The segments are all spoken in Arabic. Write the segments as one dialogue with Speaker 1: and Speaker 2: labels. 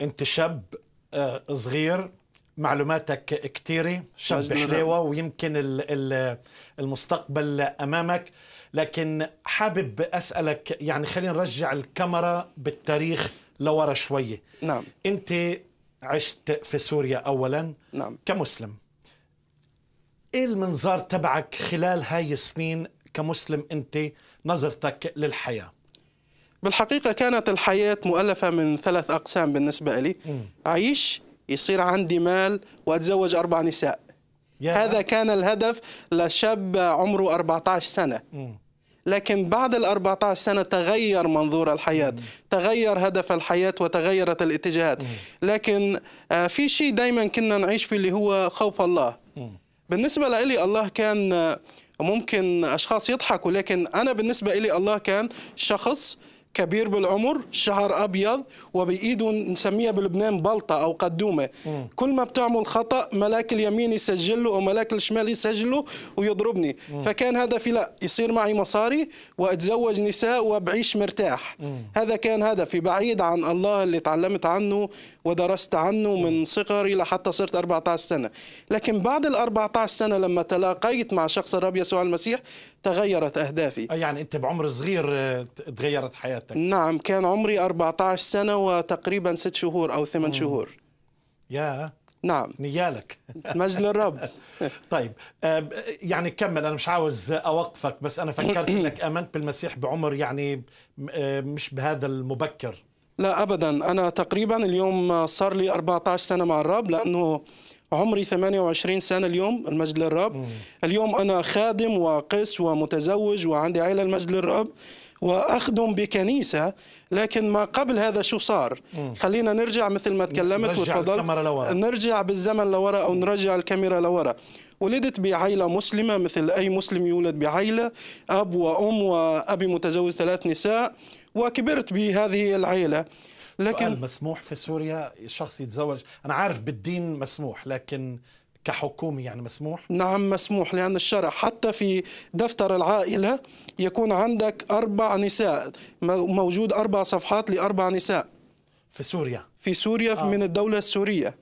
Speaker 1: انت شاب آه، صغير معلوماتك كثيره شاب حلوة ويمكن المستقبل امامك لكن حابب اسالك يعني خلينا نرجع الكاميرا بالتاريخ لورا شويه نعم انت عشت في سوريا اولا نعم كمسلم ايه المنظار تبعك خلال هاي السنين كمسلم انت نظرتك للحياه
Speaker 2: بالحقيقة كانت الحياة مؤلفة من ثلاث أقسام بالنسبة لي أعيش يصير عندي مال وأتزوج أربع نساء هذا كان الهدف لشاب عمره 14 سنة لكن بعد ال 14 سنة تغير منظور الحياة تغير هدف الحياة وتغيرت الاتجاهات لكن آه، في شيء دايما كنا نعيش فيه اللي هو خوف الله بالنسبة لي الله كان آه، ممكن أشخاص يضحكوا لكن أنا بالنسبة لي الله كان شخص كبير بالعمر شعر ابيض وبايده نسميها بلبنان بلطه او قدومه مم. كل ما بتعمل خطا ملاك اليمين يسجل له وملاك الشمال يسجل له ويضربني مم. فكان هدفي لا يصير معي مصاري واتزوج نساء وبعيش مرتاح مم. هذا كان هدفي بعيد عن الله اللي تعلمت عنه ودرست عنه مم. من صغري لحتى صرت 14 سنه لكن بعد ال 14 سنه لما تلاقيت مع شخص الرب يسوع المسيح تغيرت اهدافي يعني انت بعمر صغير آه، تغيرت حياتك حياتك نعم كان عمري 14 سنة وتقريبا 6 شهور أو 8 شهور
Speaker 1: يا نعم نيالك مجد الرب طيب يعني كمل انا مش عاوز اوقفك بس انا فكرت انك امنت بالمسيح بعمر يعني آه، مش بهذا المبكر
Speaker 2: لا ابدا انا تقريبا اليوم صار لي 14 سنه مع الرب لانه عمري 28 سنة اليوم المجد للرب اليوم أنا خادم وقس ومتزوج وعندي عائلة المجد للرب واخدم بكنيسه لكن ما قبل هذا شو صار مم. خلينا نرجع مثل ما تكلمت وتفضل نرجع بالزمن لورا او نرجع الكاميرا لورا ولدت بعائلة مسلمة مثل أي مسلم يولد بعائلة أب وأم وأبي متزوج ثلاث نساء وكبرت بهذه العائلة
Speaker 1: لكن سؤال مسموح في سوريا شخص يتزوج أنا عارف بالدين مسموح لكن كحكومي يعني مسموح؟
Speaker 2: نعم مسموح لأن الشرع حتى في دفتر العائلة يكون عندك أربع نساء موجود أربع صفحات لأربع نساء في سوريا في سوريا آه. من الدولة السورية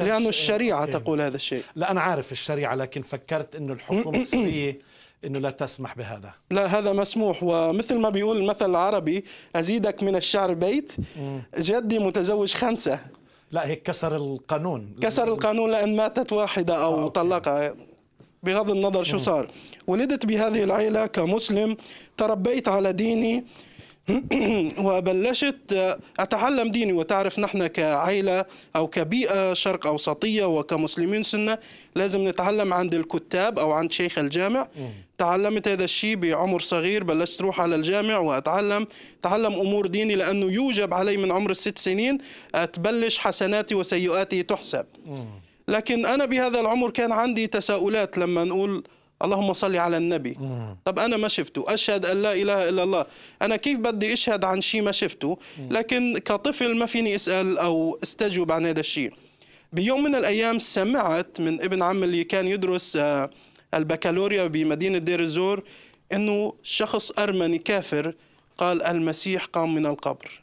Speaker 2: لأن الشريعة أوكي. تقول هذا الشيء لا أنا عارف الشريعة لكن فكرت أنه الحكومة السورية
Speaker 1: أنه لا تسمح بهذا
Speaker 2: لا هذا مسموح ومثل ما بيقول المثل العربي أزيدك من الشعر بيت جدي متزوج خمسة لا هيك كسر القانون كسر القانون لأن ماتت واحدة أو آه طلقها بغض النظر شو صار ولدت بهذه العيلة كمسلم تربيت على ديني وبلشت أتعلم ديني وتعرف نحن كعائلة أو كبيئة شرق أوسطية وكمسلمين سنة لازم نتعلم عند الكتاب أو عند شيخ الجامع تعلمت هذا الشيء بعمر صغير بلشت روح على الجامع وأتعلم تعلم أمور ديني لأنه يوجب علي من عمر الست سنين تبلش حسناتي وسيئاتي تحسب لكن أنا بهذا العمر كان عندي تساؤلات لما نقول اللهم صل على النبي طب انا ما شفته اشهد ان لا اله الا الله انا كيف بدي اشهد عن شيء ما شفته لكن كطفل ما فيني اسال او استجوب عن هذا الشيء بيوم من الايام سمعت من ابن عم اللي كان يدرس آه، البكالوريا بمدينه دير الزور انه شخص ارمني كافر قال المسيح قام من القبر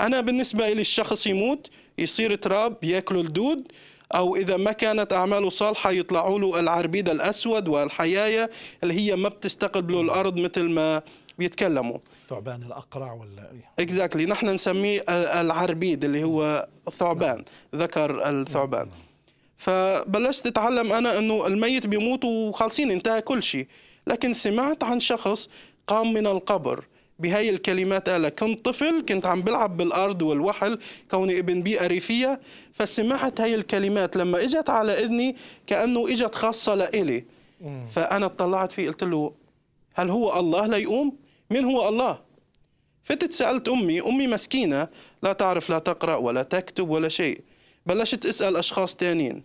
Speaker 2: انا بالنسبه لي الشخص يموت يصير تراب ياكله الدود أو إذا ما كانت أعماله صالحة يطلعوا له العربيد الأسود والحياية اللي هي ما بتستقبل الأرض مثل ما بيتكلموا
Speaker 1: الثعبان الاقرع ولا
Speaker 2: اكزاكتلي نحن نسميه العربيد اللي هو ثعبان نعم. ذكر الثعبان نعم. فبلشت اتعلم انا انه الميت بيموت وخالصين انتهى كل شيء لكن سمعت عن شخص قام من القبر بهاي الكلمات قالها كنت طفل كنت عم بلعب بالأرض والوحل كوني ابن بيئة ريفية فسمعت هاي الكلمات لما إجت على إذني كأنه إجت خاصة لإلي فأنا اطلعت فيه قلت له هل هو الله ليقوم؟ من هو الله؟ فتت سألت أمي أمي مسكينة لا تعرف لا تقرأ ولا تكتب ولا شيء بلشت أسأل أشخاص تانين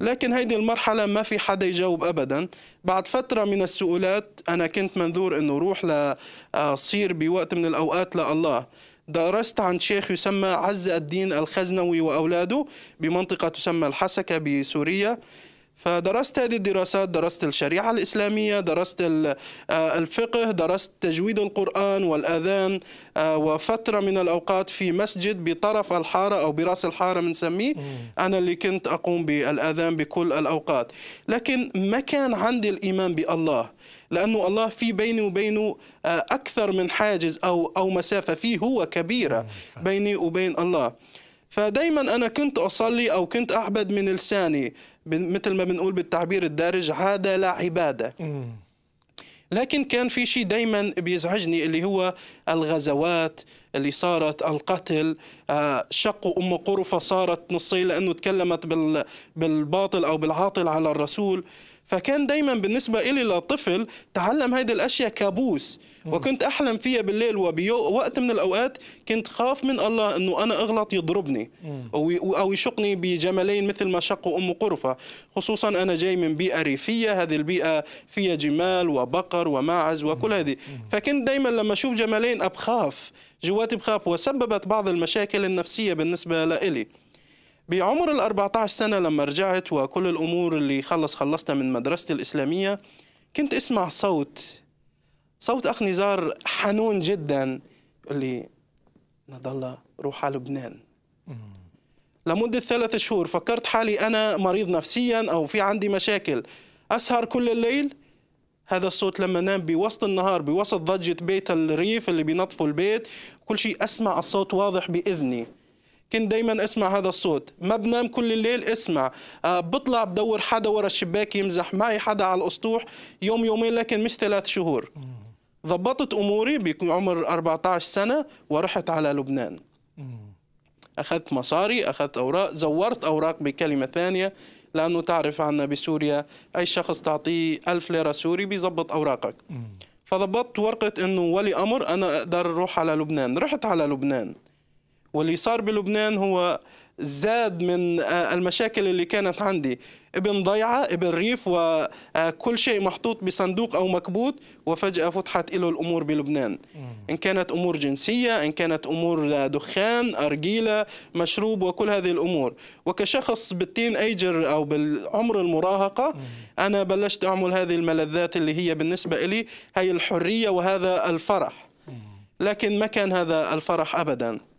Speaker 2: لكن هذه المرحلة ما في حدا يجاوب أبدا بعد فترة من السؤالات أنا كنت منذور أنه روح لصير آه، بوقت من الأوقات لله درست عن شيخ يسمى عز الدين الخزنوي وأولاده بمنطقة تسمى الحسكة بسوريا فدرست هذه الدراسات درست الشريعة الإسلامية درست آه، الفقه درست تجويد القرآن والأذان آه، وفترة من الأوقات في مسجد بطرف الحارة أو براس الحارة بنسميه أنا اللي كنت أقوم بالأذان بكل الأوقات لكن ما كان عندي الإيمان بالله لأنه الله في بيني وبينه آه، أكثر من حاجز أو أو مسافة فيه هو كبيرة بيني وبين الله فدايما أنا كنت أصلي أو كنت أعبد من لساني مثل ما بنقول بالتعبير الدارج هذا لا عبادة لكن كان في شيء دايما بيزعجني اللي هو الغزوات اللي صارت القتل آه، شق أم قرفة صارت نصين لأنه تكلمت بالباطل أو بالعاطل على الرسول فكان دايما بالنسبة إلي لطفل تعلم هذه الأشياء كابوس وكنت أحلم فيها بالليل ووقت من الأوقات كنت خاف من الله أنه أنا أغلط يضربني أو يشقني بجملين مثل ما شقوا أم قرفة خصوصا أنا جاي من بيئة ريفية هذه البيئة فيها جمال وبقر وماعز وكل هذه فكنت دايما لما أشوف جملين أبخاف جواتي بخاف وسببت بعض المشاكل النفسية بالنسبة لإلي بعمر ال 14 سنة لما رجعت وكل الأمور اللي خلص خلصتها من مدرستي الإسلامية كنت أسمع صوت صوت أخ نزار حنون جدا يقول لي نضل روح على لبنان لمدة ثلاث شهور فكرت حالي أنا مريض نفسيا أو في عندي مشاكل أسهر كل الليل هذا الصوت لما نام بوسط النهار بوسط ضجة بيت الريف اللي بينطفوا البيت كل شيء أسمع الصوت واضح بإذني كنت دايما اسمع هذا الصوت ما بنام كل الليل اسمع أه بطلع بدور حدا ورا الشباك يمزح معي حدا على الاسطوح يوم يومين لكن مش ثلاث شهور ضبطت اموري بعمر 14 سنه ورحت على لبنان اخذت مصاري اخذت اوراق زورت اوراق بكلمه ثانيه لانه تعرف عنا بسوريا اي شخص تعطيه ألف ليره سوري بيظبط اوراقك فضبطت ورقه انه ولي امر انا اقدر اروح على لبنان رحت على لبنان واللي صار بلبنان هو زاد من آه، المشاكل اللي كانت عندي ابن ضيعة ابن ريف وكل شيء محطوط بصندوق أو مكبوت وفجأة فتحت له الأمور بلبنان إن كانت أمور جنسية إن كانت أمور آه، دخان أرجيلة مشروب وكل هذه الأمور وكشخص بالتين أيجر أو بالعمر المراهقة أنا بلشت أعمل هذه الملذات اللي هي بالنسبة لي هي الحرية وهذا الفرح لكن ما كان هذا الفرح أبداً